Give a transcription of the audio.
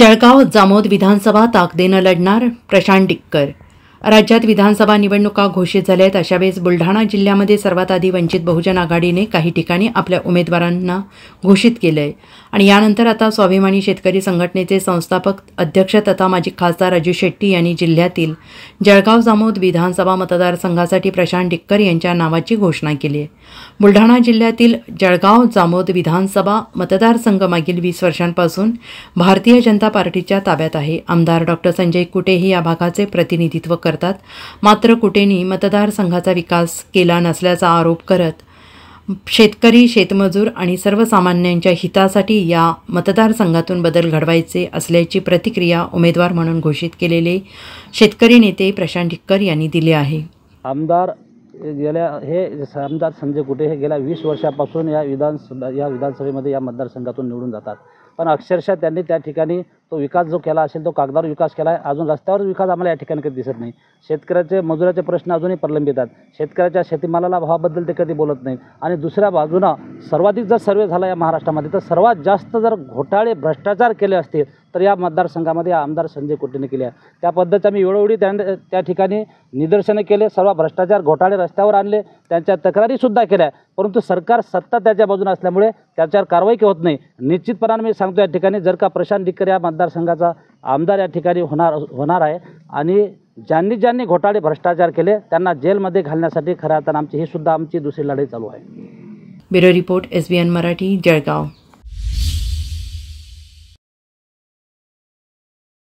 जळगाव जामोद विधानसभा ताकदेनं लढणार प्रशांत डिक्कर राज्यात विधानसभा निवडणुका घोषित झाल्या आहेत अशावेळेस बुलढाणा जिल्ह्यामध्ये सर्वात आधी वंचित बहुजन आघाडीने काही ठिकाणी आपल्या उमेदवारांना घोषित केलं आहे आणि यानंतर आता स्वाभिमानी शेतकरी संघटनेचे संस्थापक अध्यक्ष तथा माजी खासदार राजू शेट्टी यांनी जिल्ह्यातील जळगाव जामोद विधानसभा मतदारसंघासाठी प्रशांत डिक्कर यांच्या नावाची घोषणा केली आहे बुलढाणा जिल्ह्यातील जळगाव जामोद विधानसभा मतदारसंघ मागील वीस वर्षांपासून भारतीय जनता पार्टीच्या ताब्यात आहे आमदार डॉक्टर संजय कुटे हे या भागाचे प्रतिनिधित्व करतात मात्र कुटेनी मतदारसंघाचा विकास केला नसल्याचा आरोप करत शेतकरी शेतमजूर आणि सर्वसामान्यांच्या हितासाठी या मतदारसंघातून बदल घडवायचे असल्याची प्रतिक्रिया उमेदवार म्हणून घोषित केलेले शेतकरी नेते प्रशांत टिक्कर यांनी दिले आहे आमदार गेल्या हे आमदार संजय कुटे हे गेल्या वीस वर्षापासून या विधानसभा या विधानसभेमध्ये या मतदारसंघातून निवडून जातात पण अक्षरशः त्यांनी त्या ठिकाणी तो विकास जो केला असेल तो कागदावर विकास केला आहे अजून रस्त्यावर विकास आम्हाला या ठिकाणी कधी दिसत नाही शेतकऱ्याचे मजुराचे प्रश्न अजूनही प्रलंबित आहेत शेतकऱ्याच्या शेतीमालाला भावाबद्दल ते कधी बोलत नाहीत आणि दुसऱ्या बाजूनं सर्वाधिक जर सर्वे झाला या महाराष्ट्रामध्ये तर सर्वात जास्त जर घोटाळे भ्रष्टाचार केले असतील तर या मतदारसंघामध्ये आमदार संजय कुटेने केले त्या पद्धतीच्या आम्ही वेळोवेळी त्या त्या ठिकाणी निदर्शनं केले सर्व भ्रष्टाचार घोटाळे रस्त्यावर आणले त्यांच्या तक्रारीसुद्धा केल्या परंतु सरकार सत्ता त्याच्या बाजूने असल्यामुळे त्याच्यावर कारवाई होत नाही निश्चितपणाने मी सांगतो या ठिकाणी जर का प्रशांत डिक्कर या मतदारसंघाचा आमदार या ठिकाणी होणार होणार आहे आणि ज्यांनी ज्यांनी घोटाळे भ्रष्टाचार केले त्यांना जेलमध्ये घालण्यासाठी खऱ्या तर आमची ही सुद्धा आमची दुसरी लढाई चालू आहे bureau report N Marathi Jalgaon